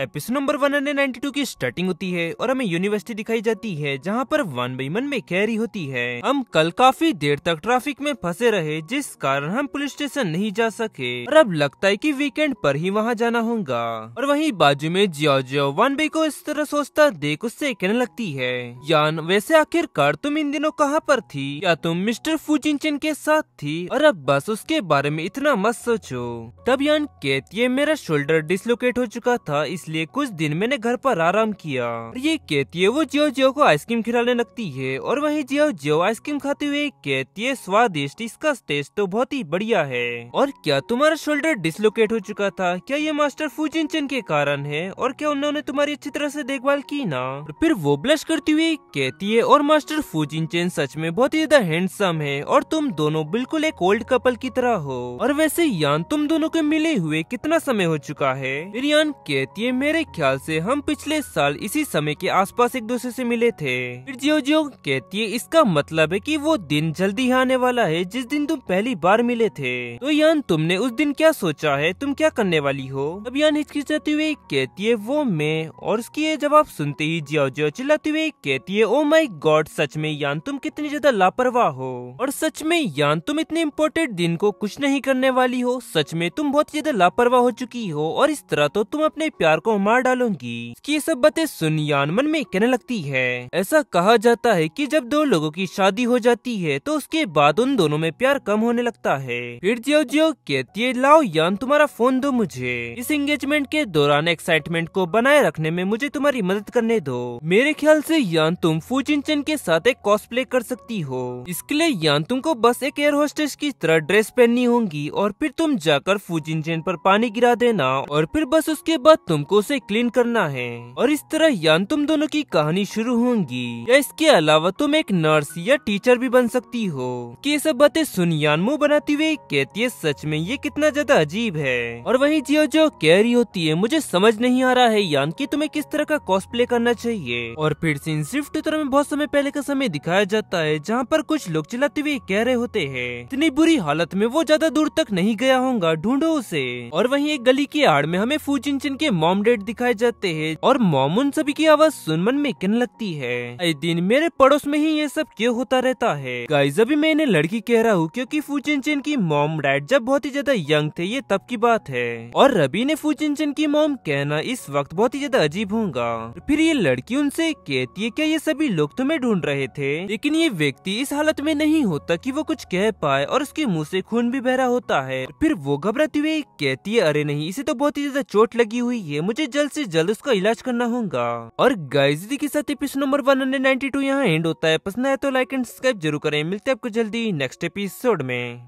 episode number 192 की starting होती है और हमें यूनिवर्सिटी दिखाई जाती है जहां पर वन बाई वन में कैरी होती है हम कल काफी देर तक ट्रैफिक में फंसे रहे जिस कारण हम पुलिस स्टेशन नहीं जा सके और अब लगता है कि वीकेंड पर ही वहां जाना होगा और वहीं बाजू में जियोजियो वन बाई को इस तरह सोचता देख उससे कहने लगती है यान वैसे आखिरकार तुम इन दिनों कहाँ पर थी या तुम मिस्टर फूजिनचन के साथ थी और अब बस उसके बारे में इतना मत सोचो तब यान कहती है मेरा शोल्डर डिसलोकेट हो चुका था इस इसलिए कुछ दिन मैंने घर पर आराम किया ये कहती है वो जियो जियो को आइसक्रीम खिलाने लगती है और वही जियो जियो आइसक्रीम खाते हुए कहती है स्वादिष्ट इसका टेस्ट तो बहुत ही बढ़िया है और क्या तुम्हारा शोल्डर डिसलोकेट हो चुका था क्या ये मास्टर फूजिन चन के कारण है और क्या उन्होंने तुम्हारी अच्छी तरह से देखभाल की ना फिर वो ब्लश करती हुई कहती है और मास्टर फूजिन चेन सच में बहुत ही ज्यादा हैंडसम है और तुम दोनों बिल्कुल एक ओल्ड कपल की तरह हो और वैसे यान तुम दोनों के मिले हुए कितना समय हो चुका है फिर यान कहती है मेरे ख्याल से हम पिछले साल इसी समय के आसपास एक दूसरे से मिले थे फिर जियो जियो कहती है इसका मतलब है कि वो दिन जल्दी आने वाला है जिस दिन तुम पहली बार मिले थे तो यान तुमने उस दिन क्या सोचा है तुम क्या करने वाली हो अब यान हिचकिचाते हुए कहती है वो मैं और उसकी ये जवाब सुनते ही जियो जियो चिल्लाते हुए कहती है ओ माई गॉड सच में यान तुम कितनी ज्यादा लापरवाह हो और सच में यान तुम इतने इम्पोर्टेंट दिन को कुछ नहीं करने वाली हो सच में तुम बहुत ज्यादा लापरवाह हो चुकी हो और इस तरह तो तुम अपने प्यार को मार डालूंगी ये सब बातें सुन यान मन में कहने लगती है ऐसा कहा जाता है कि जब दो लोगों की शादी हो जाती है तो उसके बाद उन दोनों में प्यार कम होने लगता है फिर जियो जियो कहती है लाओ यान तुम्हारा फोन दो मुझे इस एंगेजमेंट के दौरान एक्साइटमेंट को बनाए रखने में मुझे तुम्हारी मदद करने दो मेरे ख्याल से यान तुम फूचिनचन के साथ एक कॉस्प्ले कर सकती हो इसके लिए यान तुमको बस एक एयर होस्टेस की तरह ड्रेस पहननी होगी और फिर तुम जाकर फूचिनचन पर पानी गिरा देना और फिर बस उसके बाद तुमको को से क्लीन करना है और इस तरह यान तुम दोनों की कहानी शुरू होंगी या इसके अलावा तुम एक नर्स या टीचर भी बन सकती हो कि ये सब बातें सुन यान मुँह बनाती हुई कहती है सच में ये कितना ज्यादा अजीब है और वही जियो जो कह रही होती है मुझे समझ नहीं आ रहा है यान की तुम्हें किस तरह का कॉस्प्ले करना चाहिए और फिर सीन स्विफ्ट ट्विटर में बहुत समय पहले का समय दिखाया जाता है जहाँ पर कुछ लोग चिल्लाते हुए कह रहे होते हैं इतनी बुरी हालत में वो ज्यादा दूर तक नहीं गया होगा ढूंढो उसे और वही एक गली की आड़ में हमें फूजिन के मॉम कॉमरेड दिखाए जाते हैं और मोम उन सभी की आवाज सुन मन में कहने लगती है आए दिन मेरे पड़ोस में ही ये सब क्यों होता रहता है गाइस अभी मैं इन्हें लड़की कह रहा हूँ क्योंकि फूचिन चिन की मोम डैड जब बहुत ही ज्यादा यंग थे ये तब की बात है और रवि ने फूचिन चिन की मोम कहना इस वक्त बहुत ही ज्यादा अजीब होगा फिर ये लड़की उनसे कहती है क्या ये सभी लोग तुम्हें ढूंढ रहे थे लेकिन ये व्यक्ति इस हालत में नहीं होता की वो कुछ कह पाए और उसके मुँह से खून भी बह रहा होता है फिर वो घबराती हुई कहती है अरे नहीं इसे तो बहुत ही ज्यादा चोट लगी हुई है मुझे जल्द से जल्द उसका इलाज करना होगा और गाइज के साथ episode number one hundred ninety two यहाँ एंड होता है पसंद आया तो लाइक एंड सब्सक्राइब जरूर करें मिलते हैं आपको जल्दी नेक्स्ट एपिसोड में